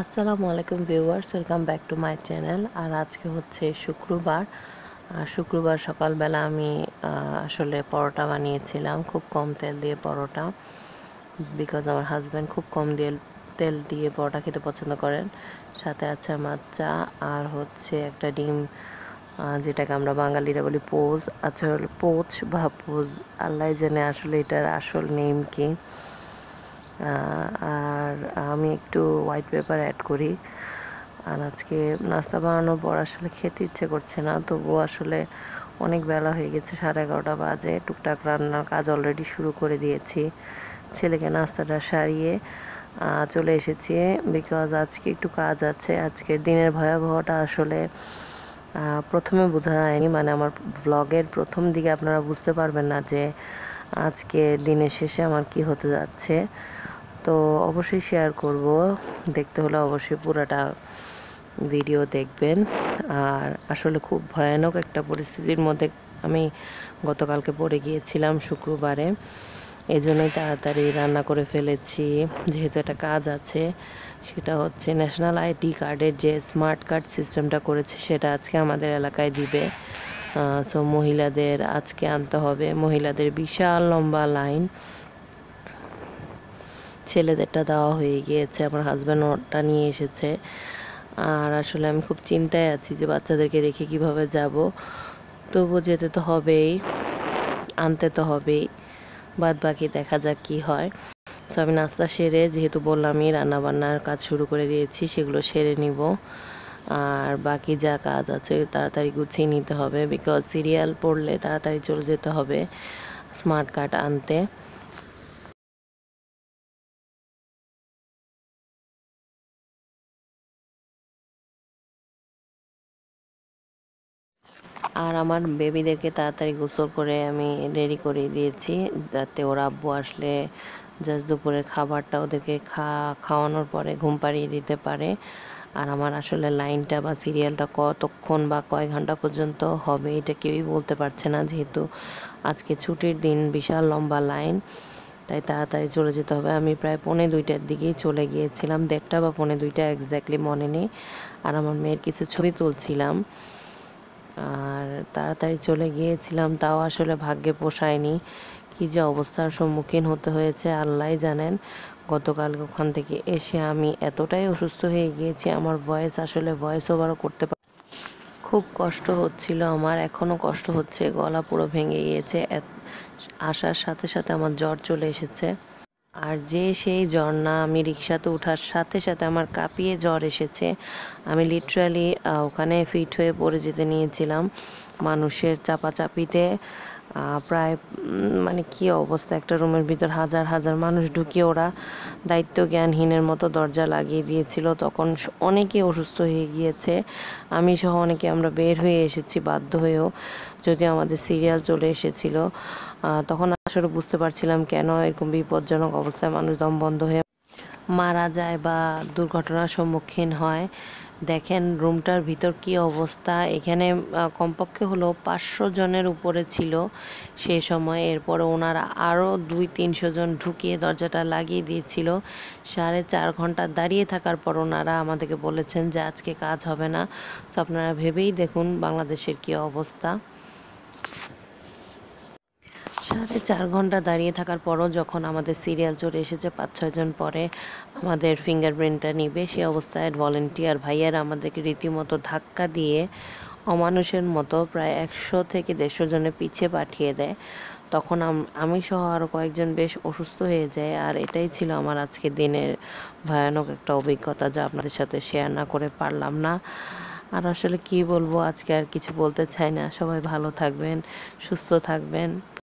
আসসালামু আলাইকুম viewers welcome back to my channel আর আজকে হচ্ছে শুক্রবার আর শুক্রবার সকালবেলা আমি আসলে পরোটা বানিয়েছিলাম খুব কম তেল দিয়ে পরোটা বিকজ আমার হাজব্যান্ড খুব কম দিয়ে তেল দিয়ে পরোটা খেতে পছন্দ করেন সাথে আছে আমার চা আর হচ্ছে একটা ডিম যেটাকে আমরা বাঙালিরা বলি পোজ আচ্ছা পোচ বা পোজ আল্লাহ জানে আসলে এটার আসল নেম কি আর আমি একটু হোয়াইট পেপার অ্যাড করি আর আজকে নাস্তা বানানোর পর আসলে খেতে ইচ্ছে করছে না তবুও আসলে অনেক বেলা হয়ে গেছে সাড়ে এগারোটা বাজে টুকটাক রান্নার কাজ অলরেডি শুরু করে দিয়েছি ছেলেকে নাস্তাটা সারিয়ে চলে এসেছি বিকজ আজকে একটু কাজ আছে আজকের দিনের ভয়াবহটা আসলে প্রথমে বোঝা যায়নি মানে আমার ব্লগের প্রথম দিকে আপনারা বুঝতে পারবেন না যে আজকে দিনের শেষে আমার কি হতে যাচ্ছে তো অবশ্যই শেয়ার করব দেখতে হলে অবশ্যই পুরাটা ভিডিও দেখবেন আর আসলে খুব ভয়ানক একটা পরিস্থিতির মধ্যে আমি গতকালকে পড়ে গিয়েছিলাম শুক্রবারে এই জন্যই তাড়াতাড়ি রান্না করে ফেলেছি যেহেতু একটা কাজ আছে সেটা হচ্ছে ন্যাশনাল আইডি কার্ডের যে স্মার্ট কার্ড সিস্টেমটা করেছে সেটা আজকে আমাদের এলাকায় দিবে সো মহিলাদের আজকে আনতে হবে মহিলাদের বিশাল লম্বা লাইন ছেলেদেরটা দেওয়া হয়ে গিয়েছে আমার হাজব্যান্ড ওটা নিয়ে এসেছে আর আসলে আমি খুব চিন্তায় আছি যে বাচ্চাদেরকে রেখে কিভাবে যাব তবু যেতে তো হবেই আনতে তো হবেই বাদ বাকি দেখা যাক কি হয় সো আমি নাস্তা সেরে যেহেতু বললামই রান্নাবান্নার কাজ শুরু করে দিয়েছি সেগুলো সেরে নিব আর বাকি যা কাজ আছে তাড়াতাড়ি গুছিয়ে নিতে হবে বিকজ সিরিয়াল পড়লে তাড়াতাড়ি চলে যেতে হবে স্মার্ট কার্ড আনতে আর আমার বেবিদেরকে তাড়াতাড়ি গোসল করে আমি রেডি করে দিয়েছি যাতে ওর আব্বু আসলে জাস্ট দুপুরের খাবারটা ওদেরকে খা খাওয়ানোর পরে ঘুম পাড়িয়ে দিতে পারে আর আমার আসলে লাইনটা বা সিরিয়ালটা কতক্ষণ বা কয় ঘন্টা পর্যন্ত হবে এটা কেউই বলতে পারছে না যেহেতু আজকে ছুটির দিন বিশাল লম্বা লাইন তাই তাড়াতাড়ি চলে যেতে হবে আমি প্রায় পৌনে দুইটার দিকেই চলে গিয়েছিলাম দেড়টা বা পৌনে দুইটা এক্স্যাক্টলি মনে নেই আর আমার মেয়ের কিছু ছবি তুলছিলাম আর তাড়াতাড়ি চলে গিয়েছিলাম তাও আসলে ভাগ্যে পোষায়নি কি যে অবস্থার সম্মুখীন হতে হয়েছে আল্লাহ জানেন গতকাল ওখান থেকে এসে আমি এতটাই অসুস্থ হয়ে গিয়েছি আমার ভয়েস আসলে ভয়েস ওভারও করতে পার খুব কষ্ট হচ্ছিল আমার এখনও কষ্ট হচ্ছে গলা পুরো ভেঙে গিয়েছে আসার সাথে সাথে আমার জ্বর চলে এসেছে আর যে সেই জ্বর না আমি রিক্সাতে ওঠার সাথে সাথে আমার কাঁপিয়ে জ্বর এসেছে আমি লিটারালি ওখানে ফিট হয়ে পড়ে যেতে নিয়েছিলাম মানুষের চাপাচাপিতে প্রায় মানে কি অবস্থা একটা রুমের ভিতর হাজার হাজার মানুষ ঢুকিয়ে ওরা দায়িত্ব জ্ঞানহীনের মতো দরজা লাগিয়ে দিয়েছিল তখন অনেকে অসুস্থ হয়ে গিয়েছে আমি সহ অনেকে আমরা বের হয়ে এসেছি বাধ্য হয়েও যদিও আমাদের সিরিয়াল চলে এসেছিল তখন আসলে বুঝতে পারছিলাম কেন এরকম বিপজ্জনক অবস্থায় মানুষ দম বন্ধ হয়ে মারা যায় বা দুর্ঘটনার সম্মুখীন হয় দেখেন রুমটার ভিতর কি অবস্থা এখানে কমপক্ষে হলো পাঁচশো জনের উপরে ছিল সে সময় এরপরে ওনারা আরও দুই তিনশো জন ঢুকিয়ে দরজাটা লাগিয়ে দিয়েছিল সাড়ে চার ঘন্টা দাঁড়িয়ে থাকার পর ওনারা আমাদেরকে বলেছেন যে আজকে কাজ হবে না তো আপনারা ভেবেই দেখুন বাংলাদেশের কি অবস্থা সাড়ে চার ঘন্টা দাঁড়িয়ে থাকার পরও যখন আমাদের সিরিয়াল চলে এসেছে পাঁচ ছয়জন পরে আমাদের ফিঙ্গারপ্রিন্টটা নিবে সে অবস্থায় ভলেন্টিয়ার ভাইয়ারা আমাদেরকে রীতিমতো ধাক্কা দিয়ে অমানুষের মতো প্রায় একশো থেকে দেড়শো জনের পিছিয়ে পাঠিয়ে দেয় তখন আমি সহ আরও কয়েকজন বেশ অসুস্থ হয়ে যায় আর এটাই ছিল আমার আজকে দিনের ভয়ানক একটা অভিজ্ঞতা যা আপনাদের সাথে শেয়ার না করে পারলাম না আর আসলে কি বলবো আজকে আর কিছু বলতে চাই না সবাই ভালো থাকবেন সুস্থ থাকবেন